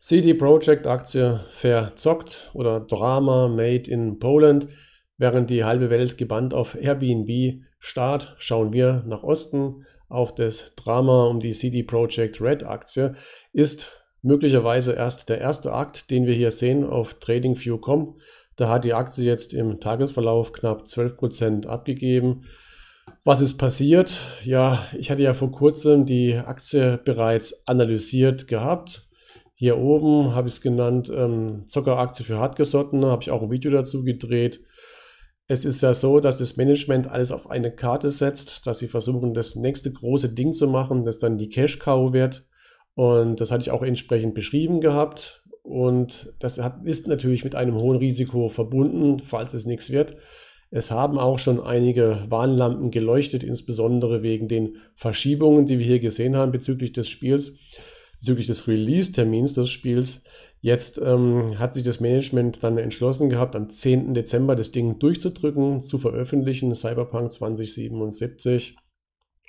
CD Projekt Aktie verzockt oder Drama Made in Poland. Während die halbe Welt gebannt auf Airbnb starrt, schauen wir nach Osten auf das Drama um die CD Projekt Red Aktie. Ist möglicherweise erst der erste Akt, den wir hier sehen auf TradingView.com. Da hat die Aktie jetzt im Tagesverlauf knapp 12% abgegeben. Was ist passiert? Ja, ich hatte ja vor kurzem die Aktie bereits analysiert gehabt hier oben habe ich es genannt, ähm, Zuckeraktie für Hartgesottene, habe ich auch ein Video dazu gedreht. Es ist ja so, dass das Management alles auf eine Karte setzt, dass sie versuchen, das nächste große Ding zu machen, das dann die Cash Cow wird. Und das hatte ich auch entsprechend beschrieben gehabt. Und das hat, ist natürlich mit einem hohen Risiko verbunden, falls es nichts wird. Es haben auch schon einige Warnlampen geleuchtet, insbesondere wegen den Verschiebungen, die wir hier gesehen haben bezüglich des Spiels bezüglich des Release-Termins des Spiels. Jetzt ähm, hat sich das Management dann entschlossen gehabt, am 10. Dezember das Ding durchzudrücken, zu veröffentlichen, Cyberpunk 2077.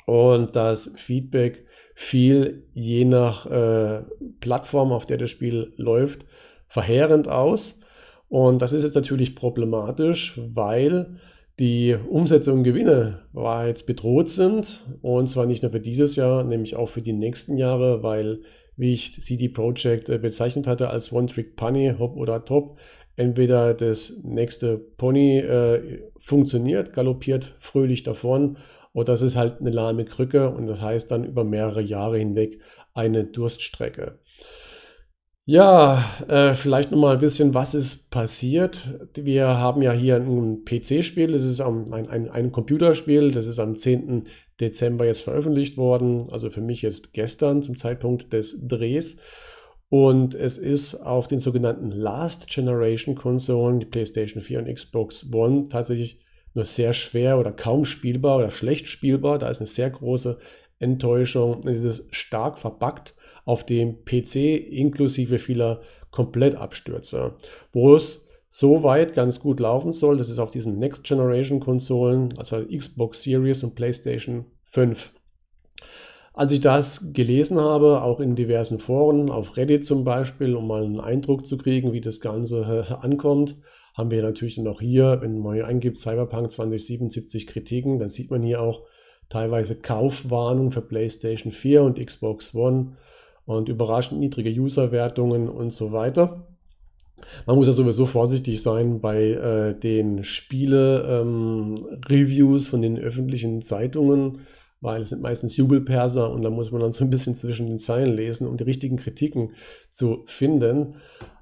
Und das Feedback fiel je nach äh, Plattform, auf der das Spiel läuft, verheerend aus. Und das ist jetzt natürlich problematisch, weil die Umsätze und Gewinne bereits bedroht sind. Und zwar nicht nur für dieses Jahr, nämlich auch für die nächsten Jahre, weil, wie ich CD Projekt äh, bezeichnet hatte, als One-Trick-Pony, Hop oder Top, entweder das nächste Pony äh, funktioniert, galoppiert fröhlich davon, oder das ist halt eine lahme Krücke und das heißt dann über mehrere Jahre hinweg eine Durststrecke. Ja, äh, vielleicht nochmal ein bisschen, was ist passiert. Wir haben ja hier ein PC-Spiel, das ist ein, ein, ein Computerspiel, das ist am 10. Dezember jetzt veröffentlicht worden, also für mich jetzt gestern zum Zeitpunkt des Drehs. Und es ist auf den sogenannten Last Generation Konsolen, die PlayStation 4 und Xbox One, tatsächlich nur sehr schwer oder kaum spielbar oder schlecht spielbar. Da ist eine sehr große Enttäuschung. Es ist stark verbuggt auf dem PC inklusive vieler Komplettabstürze, wo es soweit ganz gut laufen soll. Das ist auf diesen Next Generation Konsolen, also Xbox Series und PlayStation 5. Als ich das gelesen habe, auch in diversen Foren, auf Reddit zum Beispiel, um mal einen Eindruck zu kriegen, wie das Ganze äh, ankommt, haben wir natürlich noch hier, wenn man hier eingibt, Cyberpunk 2077 Kritiken, dann sieht man hier auch teilweise Kaufwarnung für PlayStation 4 und Xbox One und überraschend niedrige Userwertungen und so weiter. Man muss ja sowieso vorsichtig sein bei äh, den Spiele-Reviews ähm, von den öffentlichen Zeitungen weil es sind meistens Jubelperser und da muss man dann so ein bisschen zwischen den Zeilen lesen, um die richtigen Kritiken zu finden.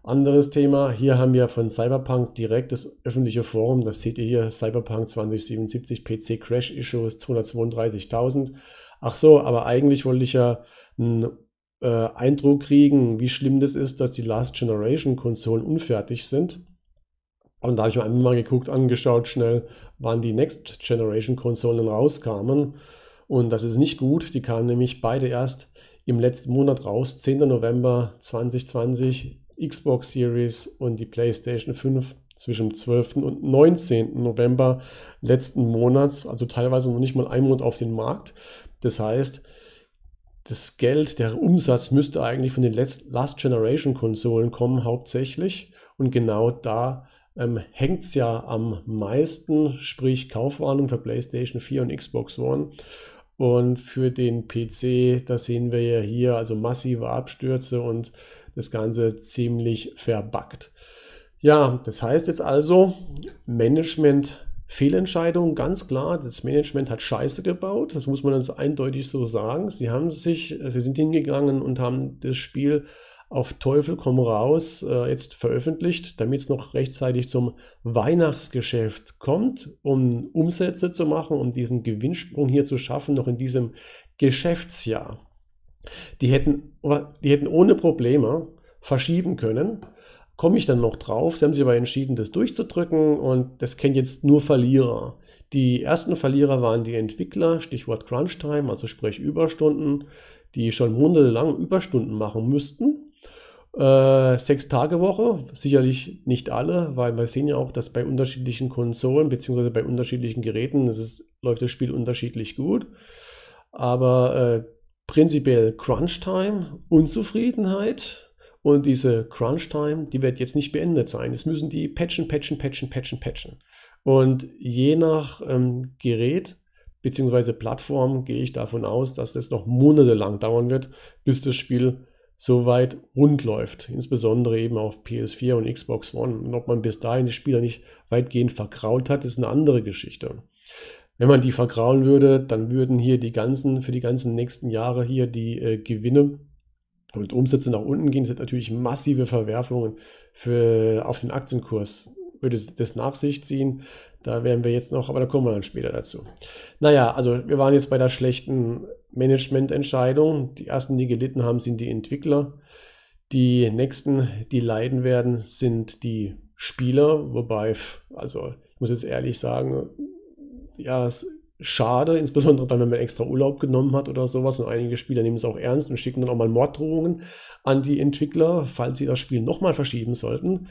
Anderes Thema, hier haben wir von Cyberpunk direkt das öffentliche Forum, das seht ihr hier, Cyberpunk 2077 PC Crash Issues 232.000. Ach so, aber eigentlich wollte ich ja einen äh, Eindruck kriegen, wie schlimm das ist, dass die Last Generation Konsolen unfertig sind. Und da habe ich mir einmal geguckt, angeschaut schnell, wann die Next Generation Konsolen rauskamen. Und das ist nicht gut. Die kamen nämlich beide erst im letzten Monat raus, 10. November 2020, Xbox Series und die PlayStation 5 zwischen dem 12. und 19. November letzten Monats, also teilweise noch nicht mal ein Monat auf den Markt. Das heißt, das Geld, der Umsatz müsste eigentlich von den Last Generation Konsolen kommen, hauptsächlich. Und genau da ähm, hängt es ja am meisten, sprich Kaufwarnung für PlayStation 4 und Xbox One. Und für den PC, das sehen wir ja hier, also massive Abstürze und das Ganze ziemlich verbuggt. Ja, das heißt jetzt also, Management Fehlentscheidung, ganz klar, das Management hat Scheiße gebaut, das muss man uns eindeutig so sagen. Sie haben sich, sie sind hingegangen und haben das Spiel auf Teufel komm raus äh, jetzt veröffentlicht, damit es noch rechtzeitig zum Weihnachtsgeschäft kommt, um Umsätze zu machen, um diesen Gewinnsprung hier zu schaffen, noch in diesem Geschäftsjahr. Die hätten, die hätten ohne Probleme verschieben können. Komme ich dann noch drauf? Sie haben sich aber entschieden, das durchzudrücken und das kennt jetzt nur Verlierer. Die ersten Verlierer waren die Entwickler, Stichwort Crunch Time, also sprich Überstunden, die schon monatelang Überstunden machen müssten, äh, sechs Tage Woche, sicherlich nicht alle, weil wir sehen ja auch, dass bei unterschiedlichen Konsolen bzw. bei unterschiedlichen Geräten das ist, läuft das Spiel unterschiedlich gut. Aber äh, prinzipiell Crunch-Time, Unzufriedenheit und diese Crunch-Time, die wird jetzt nicht beendet sein. Es müssen die patchen, patchen, patchen, patchen, patchen. Und je nach ähm, Gerät bzw. Plattform gehe ich davon aus, dass es noch monatelang dauern wird, bis das Spiel soweit rund läuft, insbesondere eben auf PS4 und Xbox One. Und ob man bis dahin die Spieler nicht weitgehend verkraut hat, ist eine andere Geschichte. Wenn man die vergrauen würde, dann würden hier die ganzen, für die ganzen nächsten Jahre hier die äh, Gewinne und Umsätze nach unten gehen. Das hat natürlich massive Verwerfungen für, auf den Aktienkurs würde das nach sich ziehen. Da wären wir jetzt noch, aber da kommen wir dann später dazu. Naja, also wir waren jetzt bei der schlechten Managemententscheidung. Die ersten, die gelitten haben, sind die Entwickler. Die nächsten, die leiden werden, sind die Spieler, wobei, also ich muss jetzt ehrlich sagen, ja, es ist schade, insbesondere dann, wenn man extra Urlaub genommen hat oder sowas. Und einige Spieler nehmen es auch ernst und schicken dann auch mal Morddrohungen an die Entwickler, falls sie das Spiel nochmal verschieben sollten.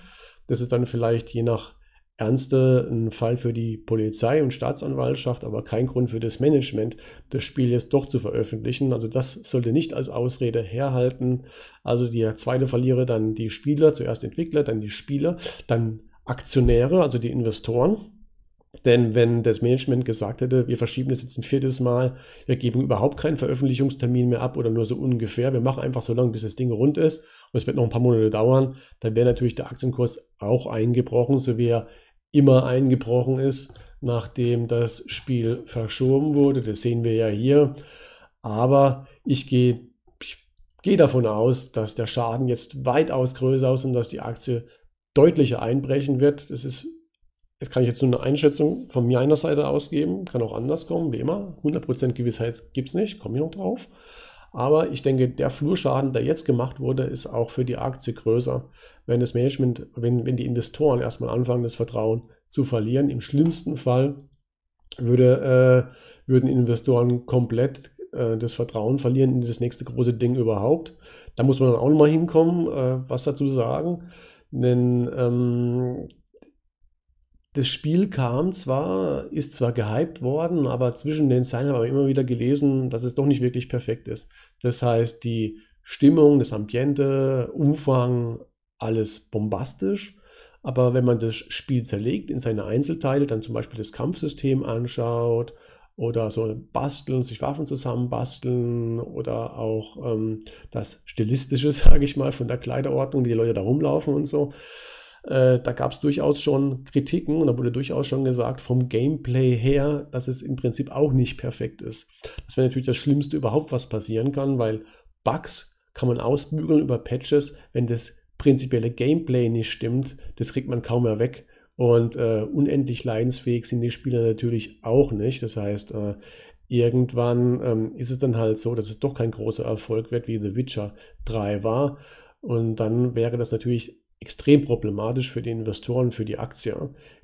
Das ist dann vielleicht je nach ernste ein Fall für die Polizei und Staatsanwaltschaft, aber kein Grund für das Management, das Spiel jetzt doch zu veröffentlichen. Also das sollte nicht als Ausrede herhalten. Also der zweite Verlierer dann die Spieler, zuerst Entwickler, dann die Spieler, dann Aktionäre, also die Investoren. Denn wenn das Management gesagt hätte, wir verschieben das jetzt ein viertes Mal, wir geben überhaupt keinen Veröffentlichungstermin mehr ab oder nur so ungefähr, wir machen einfach so lange, bis das Ding rund ist und es wird noch ein paar Monate dauern, dann wäre natürlich der Aktienkurs auch eingebrochen, so wie er immer eingebrochen ist, nachdem das Spiel verschoben wurde. Das sehen wir ja hier. Aber ich gehe gehe davon aus, dass der Schaden jetzt weitaus größer ist und dass die Aktie deutlicher einbrechen wird. Das ist, jetzt kann ich jetzt nur eine Einschätzung von meiner Seite ausgeben, kann auch anders kommen, wie immer. 100% Gewissheit gibt es nicht, komme ich noch drauf. Aber ich denke, der Flurschaden, der jetzt gemacht wurde, ist auch für die Aktie größer, wenn das Management, wenn, wenn die Investoren erstmal anfangen, das Vertrauen zu verlieren. Im schlimmsten Fall würde, äh, würden Investoren komplett äh, das Vertrauen verlieren in das nächste große Ding überhaupt. Da muss man dann auch nochmal hinkommen, äh, was dazu sagen. Denn ähm, das Spiel kam zwar, ist zwar gehypt worden, aber zwischen den Zeilen habe ich immer wieder gelesen, dass es doch nicht wirklich perfekt ist. Das heißt, die Stimmung, das Ambiente, Umfang, alles bombastisch. Aber wenn man das Spiel zerlegt in seine Einzelteile, dann zum Beispiel das Kampfsystem anschaut oder so basteln, sich Waffen zusammenbasteln oder auch ähm, das Stilistische, sage ich mal, von der Kleiderordnung, wie die Leute da rumlaufen und so, äh, da gab es durchaus schon Kritiken und da wurde durchaus schon gesagt, vom Gameplay her, dass es im Prinzip auch nicht perfekt ist. Das wäre natürlich das Schlimmste überhaupt, was passieren kann, weil Bugs kann man ausbügeln über Patches, wenn das prinzipielle Gameplay nicht stimmt, das kriegt man kaum mehr weg. Und äh, unendlich leidensfähig sind die Spieler natürlich auch nicht. Das heißt, äh, irgendwann ähm, ist es dann halt so, dass es doch kein großer Erfolg wird, wie The Witcher 3 war. Und dann wäre das natürlich extrem problematisch für die Investoren, für die Aktie.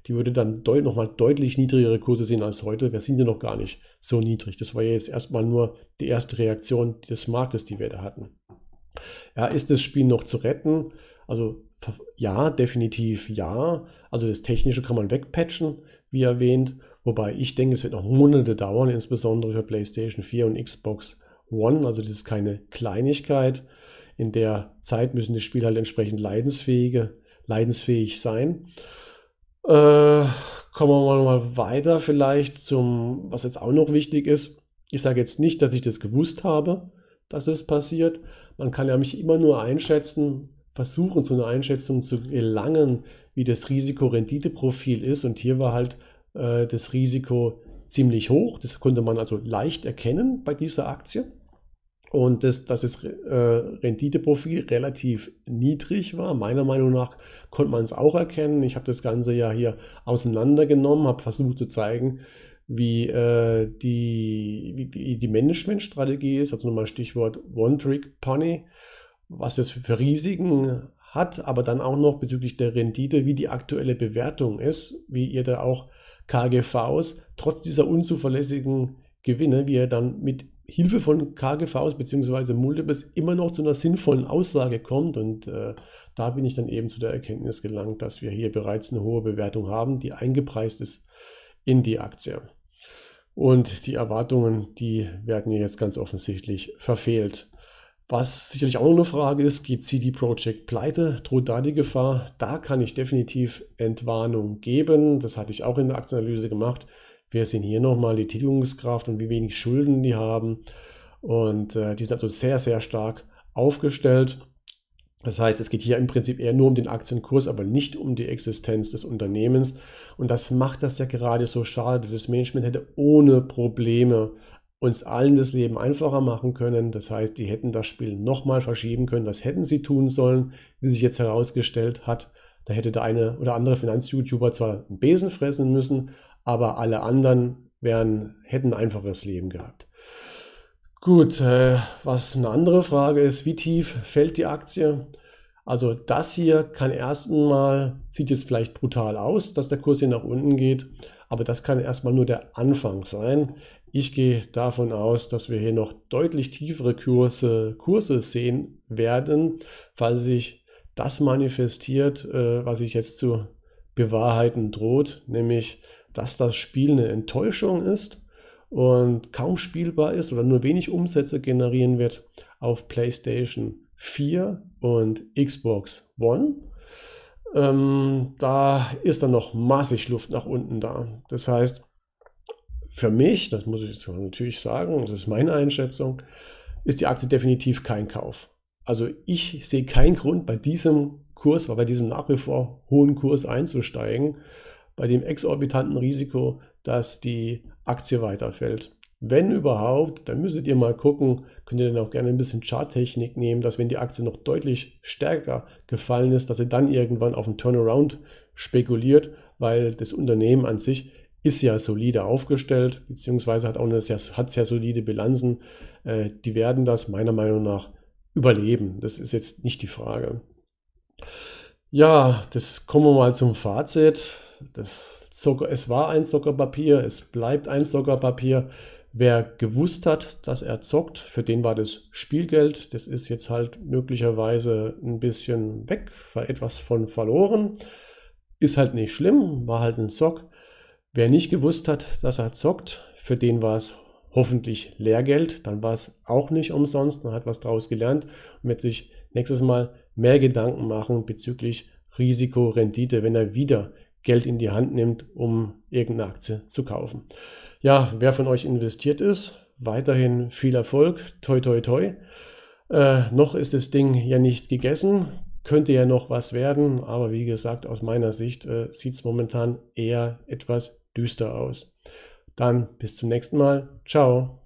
Die würde dann deut nochmal deutlich niedrigere Kurse sehen als heute. Wir sind ja noch gar nicht so niedrig. Das war ja jetzt erstmal nur die erste Reaktion des Marktes, die wir da hatten. Ja, ist das Spiel noch zu retten? Also ja, definitiv ja. Also das Technische kann man wegpatchen, wie erwähnt. Wobei ich denke, es wird noch Monate dauern, insbesondere für PlayStation 4 und Xbox One. Also das ist keine Kleinigkeit in der Zeit müssen die Spieler halt entsprechend leidensfähige, leidensfähig sein. Äh, kommen wir mal weiter vielleicht zum, was jetzt auch noch wichtig ist. Ich sage jetzt nicht, dass ich das gewusst habe, dass es das passiert. Man kann ja mich immer nur einschätzen, versuchen, zu einer Einschätzung zu gelangen, wie das Risiko-Rendite-Profil ist. Und hier war halt äh, das Risiko ziemlich hoch. Das konnte man also leicht erkennen bei dieser Aktie und das, dass das äh, Renditeprofil relativ niedrig war. Meiner Meinung nach konnte man es auch erkennen. Ich habe das Ganze ja hier auseinandergenommen, habe versucht zu zeigen, wie, äh, die, wie die, die Managementstrategie ist. Also nochmal Stichwort One-Trick-Pony, was das für Risiken hat, aber dann auch noch bezüglich der Rendite, wie die aktuelle Bewertung ist, wie ihr da auch KGVs trotz dieser unzuverlässigen Gewinne, wie ihr dann mit Hilfe von KGVs bzw. Multiples immer noch zu einer sinnvollen Aussage kommt. Und äh, da bin ich dann eben zu der Erkenntnis gelangt, dass wir hier bereits eine hohe Bewertung haben, die eingepreist ist in die Aktie. Und die Erwartungen, die werden jetzt ganz offensichtlich verfehlt. Was sicherlich auch noch eine Frage ist, geht CD Projekt pleite? Droht da die Gefahr? Da kann ich definitiv Entwarnung geben. Das hatte ich auch in der Aktienanalyse gemacht wer sind hier nochmal die Tätigungskraft und wie wenig Schulden die haben. Und äh, die sind also sehr, sehr stark aufgestellt. Das heißt, es geht hier im Prinzip eher nur um den Aktienkurs, aber nicht um die Existenz des Unternehmens. Und das macht das ja gerade so schade. Das Management hätte ohne Probleme uns allen das Leben einfacher machen können. Das heißt, die hätten das Spiel nochmal verschieben können. Das hätten sie tun sollen, wie sich jetzt herausgestellt hat. Da hätte der eine oder andere Finanz-YouTuber zwar einen Besen fressen müssen, aber alle anderen wären, hätten ein einfaches Leben gehabt. Gut, äh, was eine andere Frage ist, wie tief fällt die Aktie? Also das hier kann erstmal, sieht jetzt vielleicht brutal aus, dass der Kurs hier nach unten geht, aber das kann erstmal nur der Anfang sein. Ich gehe davon aus, dass wir hier noch deutlich tiefere Kurse, Kurse sehen werden, falls sich das manifestiert, äh, was sich jetzt zu bewahrheiten droht, nämlich dass das Spiel eine Enttäuschung ist und kaum spielbar ist oder nur wenig Umsätze generieren wird auf PlayStation 4 und Xbox One. Ähm, da ist dann noch massig Luft nach unten da. Das heißt, für mich, das muss ich natürlich sagen, das ist meine Einschätzung, ist die Aktie definitiv kein Kauf. Also ich sehe keinen Grund bei diesem Kurs, bei diesem nach wie vor hohen Kurs einzusteigen bei dem exorbitanten Risiko, dass die Aktie weiterfällt. Wenn überhaupt, dann müsstet ihr mal gucken, könnt ihr dann auch gerne ein bisschen Charttechnik nehmen, dass wenn die Aktie noch deutlich stärker gefallen ist, dass ihr dann irgendwann auf einen Turnaround spekuliert, weil das Unternehmen an sich ist ja solide aufgestellt, beziehungsweise hat auch eine sehr, hat sehr solide Bilanzen. Äh, die werden das meiner Meinung nach überleben. Das ist jetzt nicht die Frage. Ja, das kommen wir mal zum Fazit. Das Zucker, es war ein Zuckerpapier, es bleibt ein Zuckerpapier. Wer gewusst hat, dass er zockt, für den war das Spielgeld. Das ist jetzt halt möglicherweise ein bisschen weg, war etwas von verloren. Ist halt nicht schlimm, war halt ein Zock. Wer nicht gewusst hat, dass er zockt, für den war es hoffentlich Lehrgeld. Dann war es auch nicht umsonst, man hat was draus gelernt und wird sich nächstes Mal mehr Gedanken machen bezüglich Risiko, Rendite, wenn er wieder Geld in die Hand nimmt, um irgendeine Aktie zu kaufen. Ja, wer von euch investiert ist, weiterhin viel Erfolg. Toi, toi, toi. Äh, noch ist das Ding ja nicht gegessen. Könnte ja noch was werden, aber wie gesagt, aus meiner Sicht äh, sieht es momentan eher etwas düster aus. Dann bis zum nächsten Mal. Ciao.